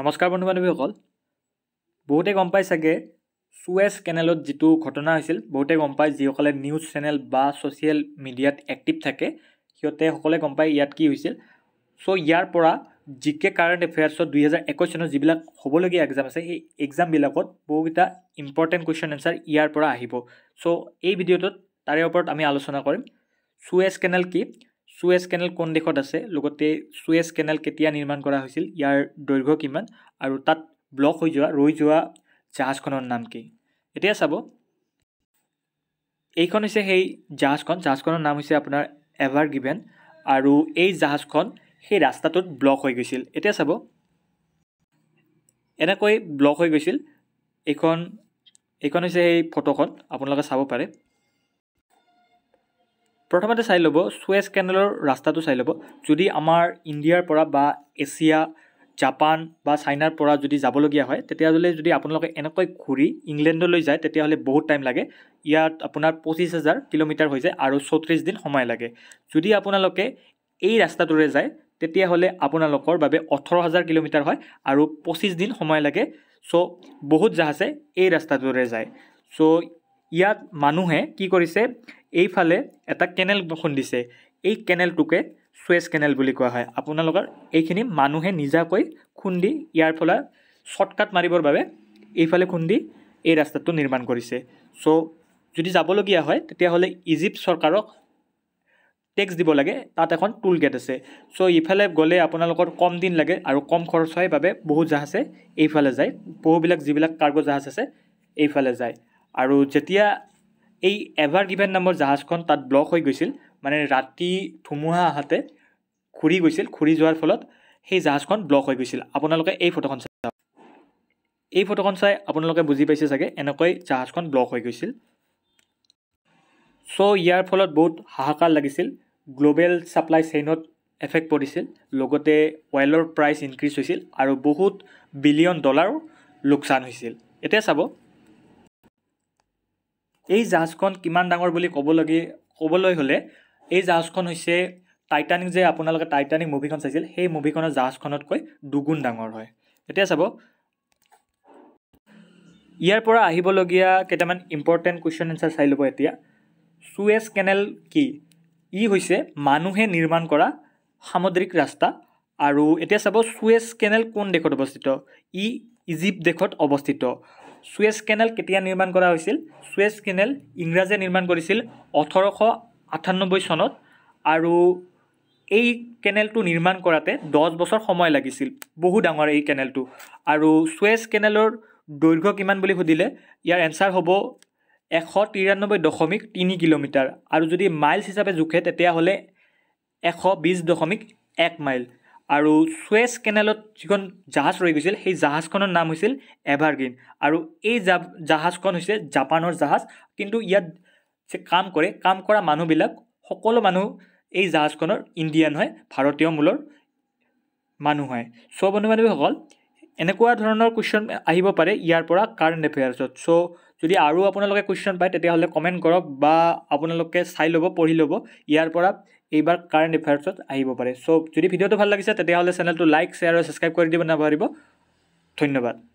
নমস্কাৰ বন্ধু বান্ধৱীসকল বহুতে গম পায় চাগে চুৱেছ কেনেলত যিটো ঘটনা হৈছিল বহুতে গম পায় যিসকলে নিউজ চেনেল বা ছ'চিয়েল মিডিয়াত এক্টিভ থাকে সিহঁতে সকলোৱে গম পায় ইয়াত কি হৈছিল চ' ইয়াৰ পৰা জি কে কাৰেণ্ট এফেয়াৰ্ছত দুহেজাৰ একৈছ চনত যিবিলাক হ'বলগীয়া এক্সাম আছে সেই এক্সামবিলাকত বহুকেইটা ইম্পৰ্টেণ্ট কুৱেশ্যন এনচাৰ ইয়াৰ পৰা আহিব চ' এই ভিডিঅ'টোত তাৰে ওপৰত আমি আলোচনা কৰিম চুৱেছ কেনেল কি চুৱেজ কেনেল কোন দেশত আছে লগতে চুৱেজ কেনেল কেতিয়া নিৰ্মাণ কৰা হৈছিল ইয়াৰ দৈৰ্ঘ্য কিমান আৰু তাত ব্লক হৈ যোৱা ৰৈ যোৱা জাহাজখনৰ নাম কি এতিয়া চাব এইখন হৈছে সেই জাহাজখন জাহাজখনৰ নাম হৈছে আপোনাৰ এভাৰ গিভেন আৰু এই জাহাজখন সেই ৰাস্তাটোত ব্লক হৈ গৈছিল এতিয়া চাব এনেকৈ ব্লক হৈ গৈছিল এইখন এইখন হৈছে সেই ফটোখন আপোনালোকে চাব পাৰে প্ৰথমতে চাই ল'ব চুৱেজ কেনেলৰ ৰাস্তাটো চাই ল'ব যদি আমাৰ ইণ্ডিয়াৰ পৰা বা এছিয়া জাপান বা চাইনাৰ পৰা যদি যাবলগীয়া হয় তেতিয়াহ'লে যদি আপোনালোকে এনেকৈ ঘূৰি ইংলেণ্ডলৈ যায় তেতিয়াহ'লে বহুত টাইম লাগে ইয়াত আপোনাৰ পঁচিছ হাজাৰ কিলোমিটাৰ হৈ যায় আৰু চৌত্ৰিছ দিন সময় লাগে যদি আপোনালোকে এই ৰাস্তাটোৰে যায় তেতিয়াহ'লে আপোনালোকৰ বাবে ওঠৰ হাজাৰ কিলোমিটাৰ হয় আৰু পঁচিছ দিন সময় লাগে চ' বহুত জাহাজে এই ৰাস্তাটোৰে যায় চ' ইয়াত মানুহে কি কৰিছে এইফালে এটা কেনেল খুন্দিছে এই কেনেলটোকে চুৱেজ কেনেল বুলি কোৱা হয় আপোনালোকৰ এইখিনি মানুহে নিজাকৈ খুন্দি ইয়াৰ ফলত শ্বৰ্টকাট মাৰিবৰ বাবে এইফালে খুন্দি এই ৰাস্তাটো নিৰ্মাণ কৰিছে চ' যদি যাবলগীয়া হয় তেতিয়াহ'লে ইজিপ্ত চৰকাৰক টেক্স দিব লাগে তাত এখন টুল গেট আছে চ' ইফালে গ'লে আপোনালোকৰ কম দিন লাগে আৰু কম খৰচ হয় বাবে বহুত জাহাজে এইফালে যায় বহুবিলাক যিবিলাক কাৰ্গ' জাহাজ আছে এইফালে যায় আৰু যেতিয়া এই এভাৰ গিভেন নামৰ জাহাজখন তাত ব্লক হৈ গৈছিল মানে ৰাতি ধুমুহা আহাতে ঘূৰি গৈছিল ঘূৰি যোৱাৰ ফলত সেই জাহাজখন ব্লক হৈ গৈছিল আপোনালোকে এই ফটোখন চাই চাওক এই ফটোখন চাই আপোনালোকে বুজি পাইছে চাগে এনেকৈ জাহাজখন ব্লক হৈ গৈছিল চ' ইয়াৰ ফলত বহুত হাহাকাৰ লাগিছিল গ্ল'বেল ছাপ্লাই চেইনত এফেক্ট পৰিছিল লগতে অইলৰ প্ৰাইচ ইনক্ৰিজ হৈছিল আৰু বহুত বিলিয়ন ডলাৰ লোকচান হৈছিল এতিয়া চাব এই জাহাজখন কিমান ডাঙৰ বুলি ক'বলগী ক'বলৈ হ'লে এই জাহাজখন হৈছে টাইটানিক যে আপোনালোকে টাইটানিক মুভিখন চাইছিল সেই মুভিখনৰ জাহাজখনতকৈ দুগুণ ডাঙৰ হয় এতিয়া চাব ইয়াৰ পৰা আহিবলগীয়া কেইটামান ইম্পৰ্টেণ্ট কুৱেশ্যন এনচাৰ চাই ল'ব এতিয়া চুৱেজ কেনেল কি ই হৈছে মানুহে নিৰ্মাণ কৰা সামুদ্ৰিক ৰাস্তা আৰু এতিয়া চাব চুৱেজ কেনেল কোন দেশত অৱস্থিত ই ইজিপ্ত দেশত অৱস্থিত চুৱেজ কেনেল কেতিয়া নিৰ্মাণ কৰা হৈছিল চুৱেজ কেনেল ইংৰাজে নিৰ্মাণ কৰিছিল ওঠৰশ আঠান্নব্বৈ চনত আৰু এই কেনেলটো নিৰ্মাণ কৰাতে দহ বছৰ সময় লাগিছিল বহু ডাঙৰ এই কেনেলটো আৰু চুৱেজ কেনেলৰ দৈৰ্ঘ্য কিমান বুলি সুধিলে ইয়াৰ এনচাৰ হ'ব এশ তিৰান্নব্বৈ দশমিক তিনি কিলোমিটাৰ আৰু যদি মাইলছ হিচাপে জোখে তেতিয়াহ'লে এশ বিছ দশমিক এক মাইল আৰু চুৱেজ কেনেলত যিখন জাহাজ ৰৈ গৈছিল সেই জাহাজখনৰ নাম হৈছিল এভাৰগ্ৰীণ আৰু এই জাহাজখন হৈছে জাপানৰ জাহাজ কিন্তু ইয়াত যে কাম কৰে কাম কৰা মানুহবিলাক সকলো মানুহ এই জাহাজখনৰ ইণ্ডিয়ান হয় ভাৰতীয় মূলৰ মানুহ হয় চ' বন্ধু বান্ধৱীসকল এনেকুৱা ধৰণৰ কুৱেশ্যন আহিব পাৰে ইয়াৰ পৰা কাৰেণ্ট এফেয়াৰ্ছত চ' যদি আৰু আপোনালোকে কুৱেশ্যন পায় তেতিয়াহ'লে কমেণ্ট কৰক বা আপোনালোকে চাই ল'ব পঢ়ি ল'ব ইয়াৰ পৰা এইবাৰ কাৰেণ্ট এফেয়াৰ্ছত আহিব পাৰে চ' যদি ভিডিঅ'টো ভাল লাগিছে তেতিয়াহ'লে চেনেলটো লাইক শ্বেয়াৰ আৰু ছাবস্ক্ৰাইব কৰি দিব নাপাহৰিব ধন্যবাদ